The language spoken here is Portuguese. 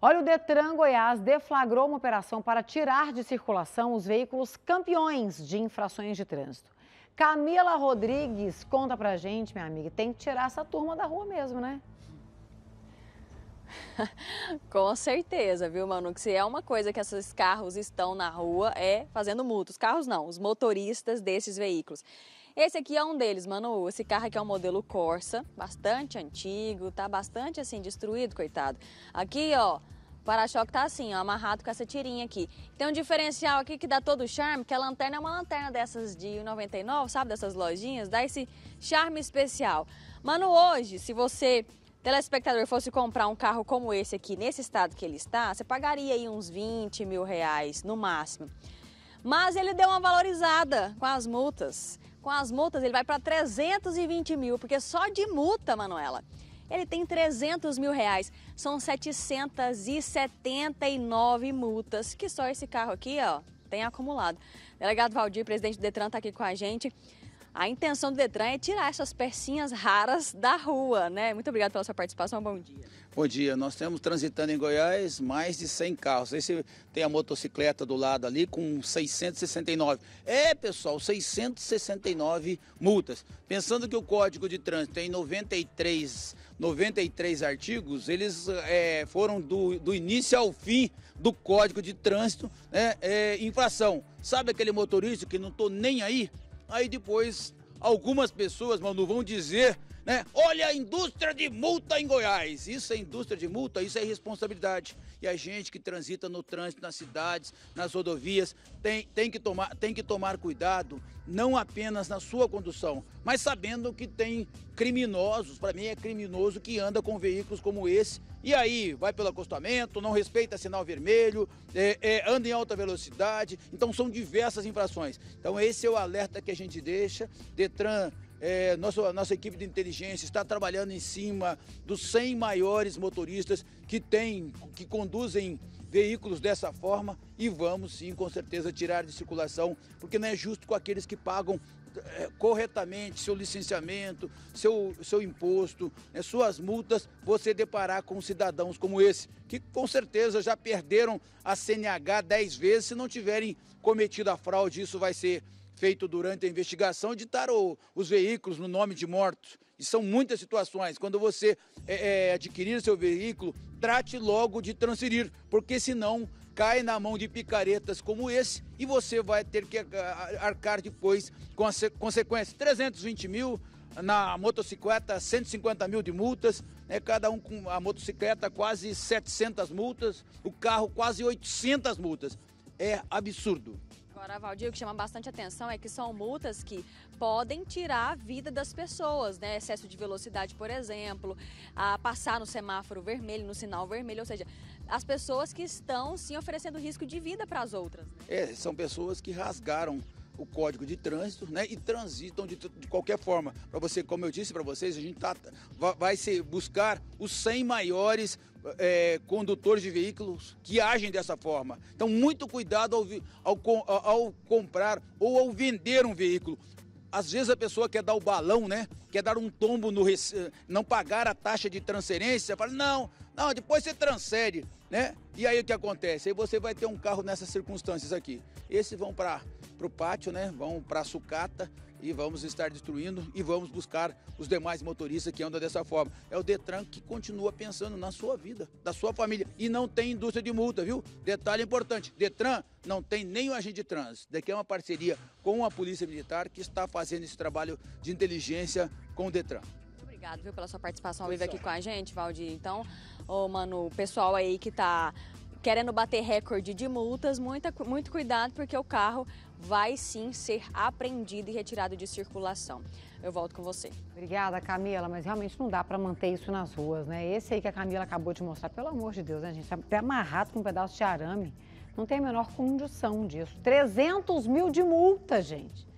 Olha, o Detran Goiás deflagrou uma operação para tirar de circulação os veículos campeões de infrações de trânsito. Camila Rodrigues, conta pra gente, minha amiga, tem que tirar essa turma da rua mesmo, né? Com certeza, viu, Manu? Que se é uma coisa que esses carros estão na rua é fazendo multa. Os carros não, os motoristas desses veículos. Esse aqui é um deles, Manu. Esse carro aqui é um modelo Corsa, bastante antigo, tá bastante assim destruído, coitado. Aqui, ó, o para-choque tá assim, ó, amarrado com essa tirinha aqui. Tem um diferencial aqui que dá todo o charme, que a lanterna é uma lanterna dessas de 99, sabe, dessas lojinhas, dá esse charme especial. Manu, hoje, se você telespectador fosse comprar um carro como esse aqui, nesse estado que ele está, você pagaria aí uns 20 mil reais no máximo. Mas ele deu uma valorizada com as multas. Com as multas ele vai para 320 mil, porque só de multa, Manuela, ele tem 300 mil reais. São 779 multas que só esse carro aqui, ó, tem acumulado. O delegado Valdir, presidente do Detran, está aqui com a gente. A intenção do Detran é tirar essas pecinhas raras da rua, né? Muito obrigado pela sua participação, bom dia. Bom dia, nós temos transitando em Goiás mais de 100 carros. Esse tem a motocicleta do lado ali com 669. É, pessoal, 669 multas. Pensando que o Código de Trânsito tem 93, 93 artigos, eles é, foram do, do início ao fim do Código de Trânsito, né? É, infração. Sabe aquele motorista que não tô nem aí? Aí depois algumas pessoas, Manu, vão dizer, né? Olha a indústria de multa em Goiás. Isso é indústria de multa, isso é responsabilidade. E a gente que transita no trânsito, nas cidades, nas rodovias, tem, tem, que, tomar, tem que tomar cuidado, não apenas na sua condução, mas sabendo que tem criminosos, para mim é criminoso que anda com veículos como esse e aí, vai pelo acostamento, não respeita sinal vermelho, é, é, anda em alta velocidade. Então, são diversas infrações. Então, esse é o alerta que a gente deixa. Detran é, nossa, nossa equipe de inteligência está trabalhando em cima dos 100 maiores motoristas que têm, que conduzem veículos dessa forma e vamos sim, com certeza, tirar de circulação, porque não é justo com aqueles que pagam é, corretamente seu licenciamento, seu, seu imposto, né, suas multas, você deparar com cidadãos como esse, que com certeza já perderam a CNH 10 vezes se não tiverem cometido a fraude. Isso vai ser feito durante a investigação, editar o, os veículos no nome de mortos. E são muitas situações. Quando você é, é, adquirir seu veículo, trate logo de transferir, porque senão cai na mão de picaretas como esse e você vai ter que ah, arcar depois com as consequências. 320 mil na motocicleta, 150 mil de multas, né, cada um com a motocicleta quase 700 multas, o carro quase 800 multas. É absurdo. Agora, Valdir, o que chama bastante atenção é que são multas que podem tirar a vida das pessoas, né? Excesso de velocidade, por exemplo, a passar no semáforo vermelho, no sinal vermelho, ou seja, as pessoas que estão sim oferecendo risco de vida para as outras. Né? É, são pessoas que rasgaram o código de trânsito, né? E transitam de, de qualquer forma. Para você, como eu disse para vocês, a gente tá, vai se buscar os 100 maiores é, condutores de veículos que agem dessa forma. Então, muito cuidado ao, ao, ao comprar ou ao vender um veículo às vezes a pessoa quer dar o balão, né? Quer dar um tombo no não pagar a taxa de transferência, fala: "Não, não, depois você transfere", né? E aí o que acontece? Aí você vai ter um carro nessas circunstâncias aqui. Esses vão para o pátio, né? Vão para a sucata e vamos estar destruindo e vamos buscar os demais motoristas que andam dessa forma. É o Detran que continua pensando na sua vida, da sua família e não tem indústria de multa, viu? Detalhe importante, Detran não tem nenhum agente de trânsito. Daqui é uma parceria com a Polícia Militar que está fazendo esse trabalho de inteligência com o Detran. Obrigado viu, pela sua participação ao vivo aqui é. com a gente, Valdir. Então, ô, mano, o pessoal aí que está querendo bater recorde de multas, muita, muito cuidado porque o carro vai sim ser apreendido e retirado de circulação. Eu volto com você. Obrigada, Camila, mas realmente não dá para manter isso nas ruas, né? Esse aí que a Camila acabou de mostrar, pelo amor de Deus, né, gente? Tá até amarrado com um pedaço de arame. Não tem a menor condição disso. 300 mil de multa, gente.